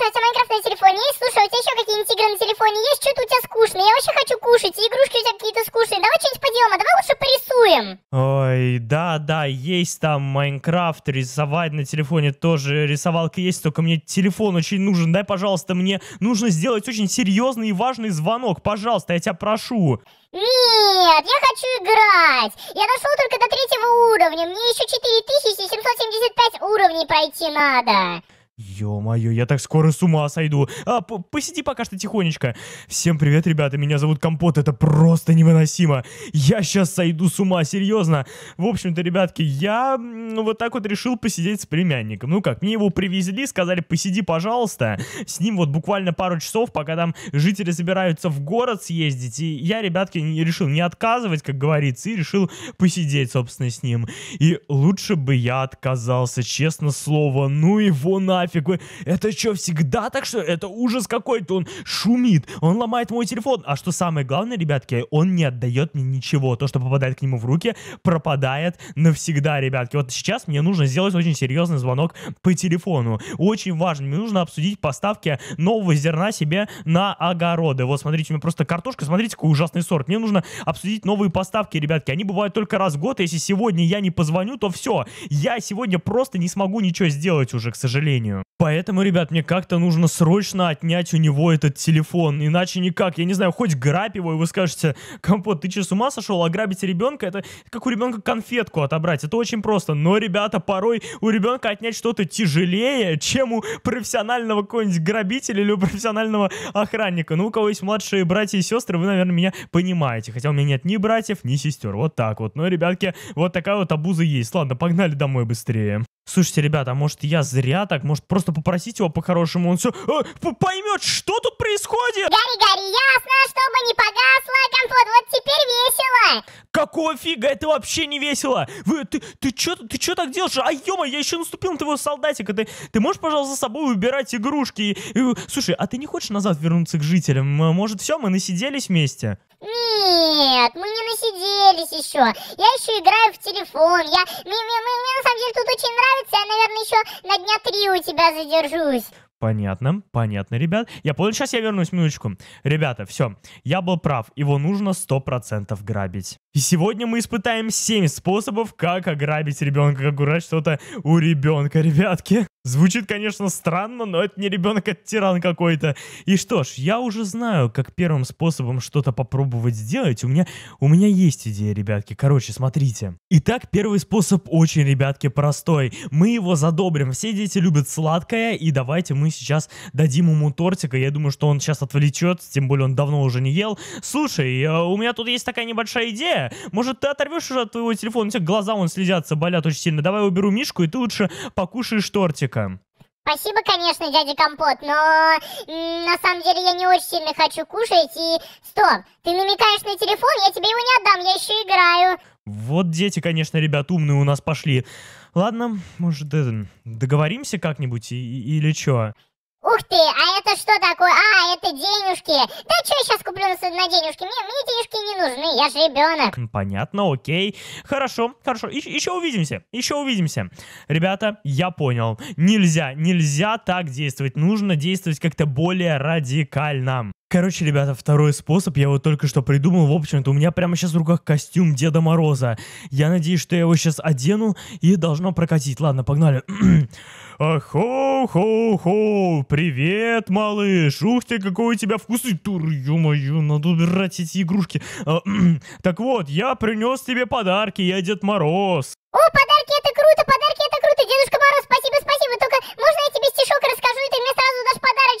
слушай, у Майнкрафт на телефоне есть? Слушай, у а тебя еще какие-нибудь игры на телефоне есть? Что-то у тебя скучно, я вообще хочу кушать, и игрушки у тебя какие-то скучные. Давай что-нибудь поделаем, а давай лучше порисуем. Ой, да-да, есть там Майнкрафт, рисовать на телефоне тоже, рисовалка есть, только мне телефон очень нужен. Дай, пожалуйста, мне нужно сделать очень серьезный и важный звонок, пожалуйста, я тебя прошу. Нет, я хочу играть. Я дошел только до третьего уровня. Мне еще 4775 уровней пройти надо. Ё-моё, я так скоро с ума сойду. А, посиди пока что тихонечко. Всем привет, ребята, меня зовут Компот, это просто невыносимо. Я сейчас сойду с ума, серьезно. В общем-то, ребятки, я ну, вот так вот решил посидеть с племянником. Ну как, мне его привезли, сказали, посиди, пожалуйста. С ним вот буквально пару часов, пока там жители собираются в город съездить. И я, ребятки, решил не отказывать, как говорится, и решил посидеть, собственно, с ним. И лучше бы я отказался, честно слово. Ну его нафиг нафиг. Вы... Это что, всегда так что? Это ужас какой-то. Он шумит, он ломает мой телефон. А что самое главное, ребятки, он не отдает мне ничего. То, что попадает к нему в руки, пропадает навсегда, ребятки. Вот сейчас мне нужно сделать очень серьезный звонок по телефону. Очень важно. Мне нужно обсудить поставки нового зерна себе на огороды. Вот, смотрите, у меня просто картошка. Смотрите, какой ужасный сорт. Мне нужно обсудить новые поставки, ребятки. Они бывают только раз в год. Если сегодня я не позвоню, то все. Я сегодня просто не смогу ничего сделать уже, к сожалению. Поэтому, ребят, мне как-то нужно срочно отнять у него этот телефон. Иначе никак. Я не знаю, хоть грабь его, и вы скажете, Компот, ты что, с ума сошел? Ограбить а ребенка, это как у ребенка конфетку отобрать. Это очень просто. Но, ребята, порой у ребенка отнять что-то тяжелее, чем у профессионального какого-нибудь грабителя или у профессионального охранника. Ну, у кого есть младшие братья и сестры, вы, наверное, меня понимаете. Хотя у меня нет ни братьев, ни сестер. Вот так вот. Но, ребятки, вот такая вот абуза есть. Ладно, погнали домой быстрее. Слушайте, ребята, а может я зря так? Может просто попросить его по-хорошему? Он все э, поймет, что тут происходит? Гарри, Гарри, ясно, чтобы не погасло, компот, вот теперь весело. Какого фига? Это вообще не весело. Вы, ты, ты чё, ты чё так делаешь? А ё я еще наступил на твоего солдатика. Ты, ты можешь, пожалуйста, за собой выбирать игрушки? Слушай, а ты не хочешь назад вернуться к жителям? Может, все, мы насиделись вместе? Нет, мы насиделись еще. Я еще играю в телефон. Я... Мне, мне, мне, мне на самом деле тут очень нравится. Я, наверное, еще на дня три у тебя задержусь. Понятно, понятно, ребят. Я понял, сейчас я вернусь, минуточку. Ребята, все, я был прав, его нужно 100% грабить. И сегодня мы испытаем 7 способов, как ограбить ребенка, как урать что-то у ребенка, ребятки. Звучит, конечно, странно, но это не ребенок, это тиран какой-то. И что ж, я уже знаю, как первым способом что-то попробовать сделать. У меня, у меня есть идея, ребятки. Короче, смотрите. Итак, первый способ очень, ребятки, простой. Мы его задобрим. Все дети любят сладкое, и давайте мы сейчас дадим ему тортика. Я думаю, что он сейчас отвлечет. тем более он давно уже не ел. Слушай, э, у меня тут есть такая небольшая идея. Может, ты оторвешь уже от твоего телефона? У тебя глаза он слезятся, болят очень сильно. Давай уберу Мишку, и ты лучше покушаешь тортик. Владика. Спасибо, конечно, дядя Компот, но на самом деле я не очень сильно хочу кушать и... Стоп, ты намекаешь на телефон, я тебе его не отдам, я еще играю. Вот дети, конечно, ребят умные у нас пошли. Ладно, может, договоримся как-нибудь или что? Ух ты, а это что такое? А, это денежки. Да что я сейчас куплю на, на денежки? Мне, мне денежки не нужны, я же ребенок. Понятно, окей. Хорошо, хорошо. И, еще увидимся, еще увидимся. Ребята, я понял. Нельзя, нельзя так действовать. Нужно действовать как-то более радикально. Короче, ребята, второй способ я вот только что придумал. В общем-то, у меня прямо сейчас в руках костюм Деда Мороза. Я надеюсь, что я его сейчас одену и должно прокатить. Ладно, погнали. Хо-хо-хо, привет, малыш, ух ты, какой у тебя вкусный тур, ё-моё, надо убирать эти игрушки. А, так вот, я принес тебе подарки, я Дед Мороз. О, подарки, это круто, подарки, это круто, дедушка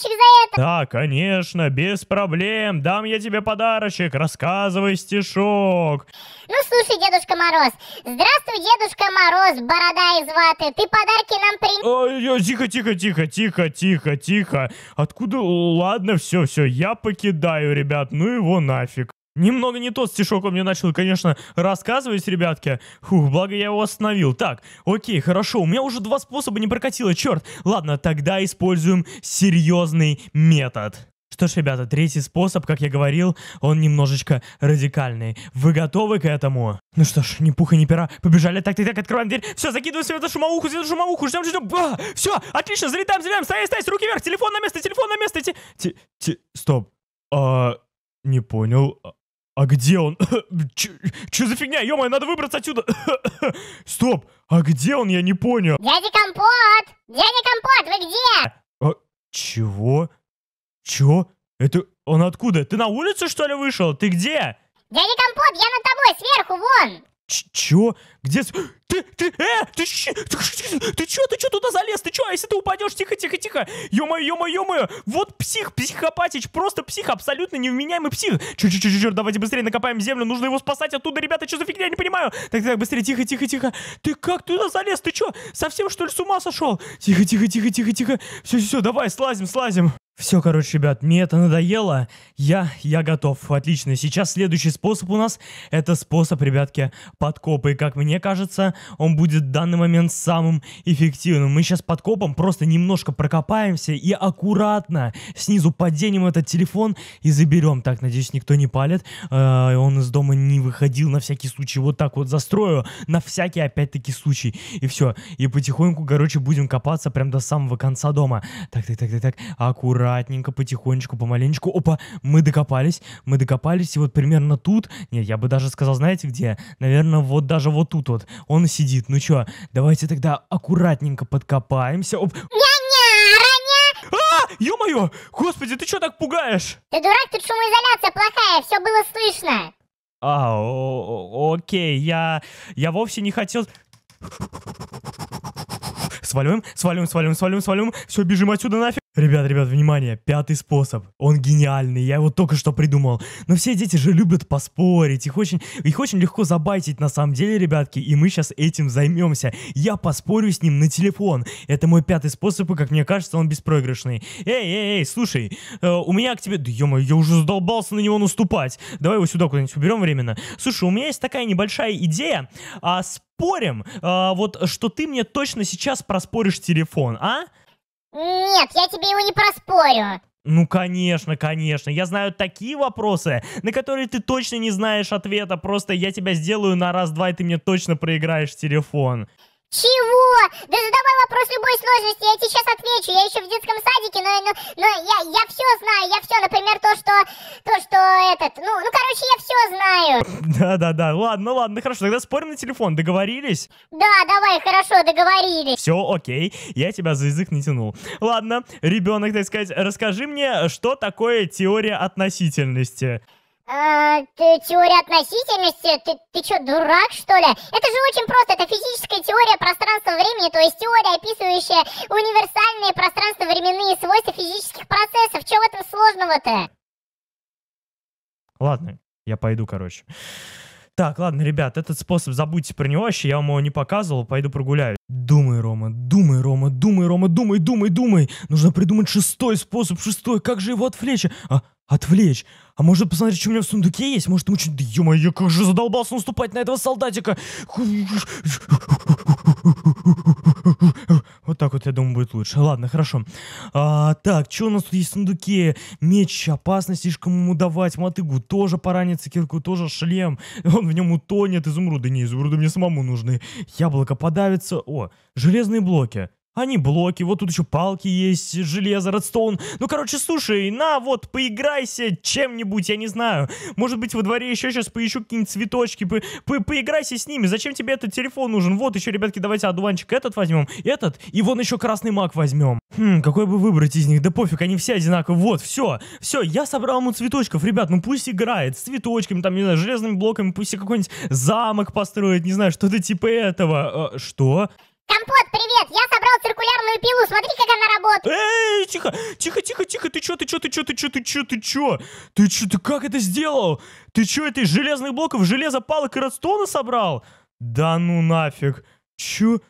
подарочек за это? Да, конечно, без проблем. Дам я тебе подарочек, рассказывай стишок. Ну, слушай, Дедушка Мороз. Здравствуй, Дедушка Мороз, борода из ваты. Ты подарки нам принес? тихо, тихо, тихо, тихо, тихо, тихо. Откуда? Ладно, все, все, я покидаю, ребят. Ну его нафиг. Немного не тот стишок он мне начал, конечно, рассказывать, ребятки. Фух, благо я его остановил. Так, окей, хорошо, у меня уже два способа не прокатило, черт. Ладно, тогда используем серьезный метод. Что ж, ребята, третий способ, как я говорил, он немножечко радикальный. Вы готовы к этому? Ну что ж, ни пуха, ни пера. Побежали. Так, так, так, открываем дверь. Все, закидываем себе эту шумоуху, себе эту шумоуху. Ждем, ждем. все, отлично, залетаем, залетаем. Стоять, стоять, руки вверх. Телефон на место, телефон на место. Ти, ти, ти. Стоп. А, не понял. А, а где он? Че за фигня? ё надо выбраться отсюда! Стоп! А где он? Я не понял. Дядя Компот! Дядя Компот, вы где? А, а, чего? Чё? Это... Он откуда? Ты на улицу, что ли, вышел? Ты где? Дядя Компот, я над тобой, сверху, вон! Чё? Где? Ты, ты, э, ты, ч, ты, ты чё, ты чё туда залез? Ты чё, а если ты упадешь? Тихо, тихо, тихо. Ё-моё, ё-моё, ё-моё. Вот псих, психопатич, просто псих, абсолютно невменяемый псих. Чё, чё, чё, чё, давайте быстрее накопаем землю, нужно его спасать оттуда, ребята, что за фигня, я не понимаю. Так, так, быстрее, тихо, тихо, тихо. Ты как туда залез? Ты чё, совсем что ли с ума сошел? Тихо, тихо, тихо, тихо, тихо. все, все, давай, слазим, слазим. Все, короче, ребят, мне это надоело. Я, я готов. Отлично. Сейчас следующий способ у нас — это способ, ребятки, подкопа. И, как мне кажется, он будет в данный момент самым эффективным. Мы сейчас подкопом просто немножко прокопаемся и аккуратно снизу поденем этот телефон и заберем. Так, надеюсь, никто не палит. Э, он из дома не выходил на всякий случай. Вот так вот застрою на всякий, опять-таки, случай. И все. И потихоньку, короче, будем копаться прям до самого конца дома. Так, так, так, так, так. Аккуратно аккуратненько, потихонечку, помаленечку. Опа, мы докопались, мы докопались, и вот примерно тут, нет, я бы даже сказал, знаете где? Наверное, вот даже вот тут вот он сидит. Ну чё, давайте тогда аккуратненько подкопаемся. Оп. А, ё-моё! Господи, ты чё так пугаешь? Ты дурак, тут шумоизоляция плохая, все было слышно. А, о, о, окей, я, я вовсе не хотел... Свалим, свалим, свалим, свалим, свалим. Все, бежим отсюда нафиг. Ребят, ребят, внимание, пятый способ. Он гениальный, я его только что придумал. Но все дети же любят поспорить, их очень, их очень легко забайтить на самом деле, ребятки, и мы сейчас этим займемся. Я поспорю с ним на телефон. Это мой пятый способ, и как мне кажется, он беспроигрышный. Эй, эй, эй, слушай, э, у меня к тебе... Да ё я уже задолбался на него наступать. Давай его сюда куда-нибудь уберем временно. Слушай, у меня есть такая небольшая идея, а спорим, э, вот что ты мне точно сейчас проспоришь телефон, а? Нет, я тебе его не проспорю. Ну, конечно, конечно. Я знаю такие вопросы, на которые ты точно не знаешь ответа. Просто я тебя сделаю на раз-два, и ты мне точно проиграешь телефон. Чего? Да задавай вопрос любой сложности, я тебе сейчас отвечу. Я еще в детском садике, но, но, но я, я все знаю. Я все, например, то, что, то, что этот... Ну, ну, короче, я все знаю. Да-да-да, ладно, ну ладно, хорошо. Тогда спорим на телефон, договорились? Да, давай, хорошо, договорились. Все, окей, я тебя за язык не тянул. Ладно, ребенок, так сказать, расскажи мне, что такое теория относительности? Э, теория относительности? Ты, ты что, дурак, что ли? Это же очень просто. Это физическая теория пространства-времени, то есть теория, описывающая универсальные пространство-временные свойства физических процессов. Чего в этом сложного-то? Ладно, я пойду, короче. Так, ладно, ребят, этот способ забудьте про него вообще, я вам его не показывал, пойду прогуляюсь. Думай, Рома, думай, Рома, думай, Рома, думай, думай, думай. Нужно придумать шестой способ, шестой, как же его отвлечь? А, отвлечь. А может посмотреть, что у меня в сундуке есть? Может ему что-то... Да ё как же задолбался наступать на этого солдатика. Вот так вот, я думаю, будет лучше. Ладно, хорошо. А, так, что у нас тут есть в сундуке? Меч, опасность слишком ему давать. Мотыгу тоже поранится, кирку тоже шлем. Он в нем утонет. Изумруды не, изумруды мне самому нужны. Яблоко подавится. О, железные блоки. Они блоки, вот тут еще палки есть, железо, редстоун. Ну, короче, слушай, на, вот, поиграйся чем-нибудь, я не знаю. Может быть, во дворе еще сейчас поищу какие-нибудь цветочки, по по поиграйся с ними. Зачем тебе этот телефон нужен? Вот еще, ребятки, давайте одуванчик этот возьмем, этот, и вон еще красный маг возьмем. Хм, какой бы выбрать из них? Да пофиг, они все одинаковые. Вот, все, все, я собрал ему цветочков, ребят, ну пусть играет с цветочками, там, не знаю, железными блоками, пусть какой-нибудь замок построит, не знаю, что-то типа этого. А, что? Компот, привет, я пилу, смотри, как она работает. Эй, тихо, тихо, тихо, тихо, ты чё, ты чё, ты чё, ты чё, ты чё, ты чё? Ты чё, ты как это сделал? Ты чё, это из железных блоков, железа, палок и родстона собрал? Да ну нафиг. Чё?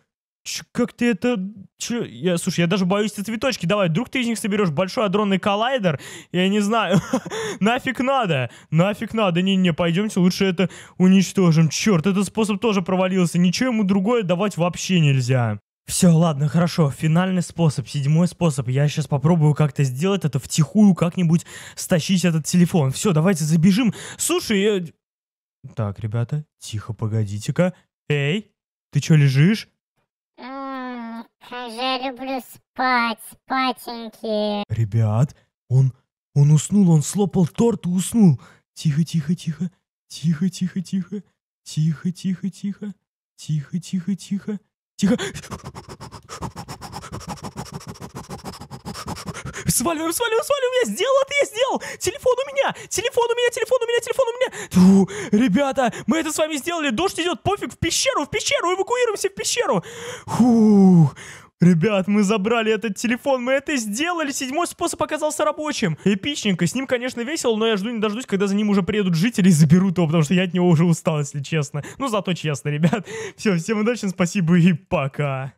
чё, как ты это... чё, я, слушай, я даже боюсь эти цветочки. Давай, вдруг ты из них соберешь большой адронный коллайдер? Я не знаю. нафиг надо. Нафиг надо. Не-не, пойдемте лучше это уничтожим. Черт, этот способ тоже провалился. Ничего ему другое давать вообще нельзя. Все, ладно, хорошо. Финальный способ, седьмой способ. Я сейчас попробую как-то сделать это втихую, как-нибудь стащить этот телефон. Все, давайте забежим. Слушай, я... Так, ребята, тихо, погодите-ка. Эй, ты что лежишь? я люблю спать, спатеньки. Ребят, он, он уснул, он слопал торт и уснул. Тихо, тихо, тихо, тихо, тихо, тихо, тихо, тихо, тихо, тихо, тихо, тихо. Тихо. Сваливаем, сваливаем, сваливаем. Я сделал это, я сделал. Телефон у меня, телефон у меня, телефон у меня, телефон у меня. Фу, ребята, мы это с вами сделали. Дождь идет, пофиг, в пещеру, в пещеру, эвакуируемся в пещеру. Фу. Ребят, мы забрали этот телефон, мы это сделали, седьмой способ оказался рабочим. Эпичненько, с ним, конечно, весело, но я жду не дождусь, когда за ним уже приедут жители и заберут его, потому что я от него уже устал, если честно. Ну, зато честно, ребят. Все, всем удачи, спасибо и пока.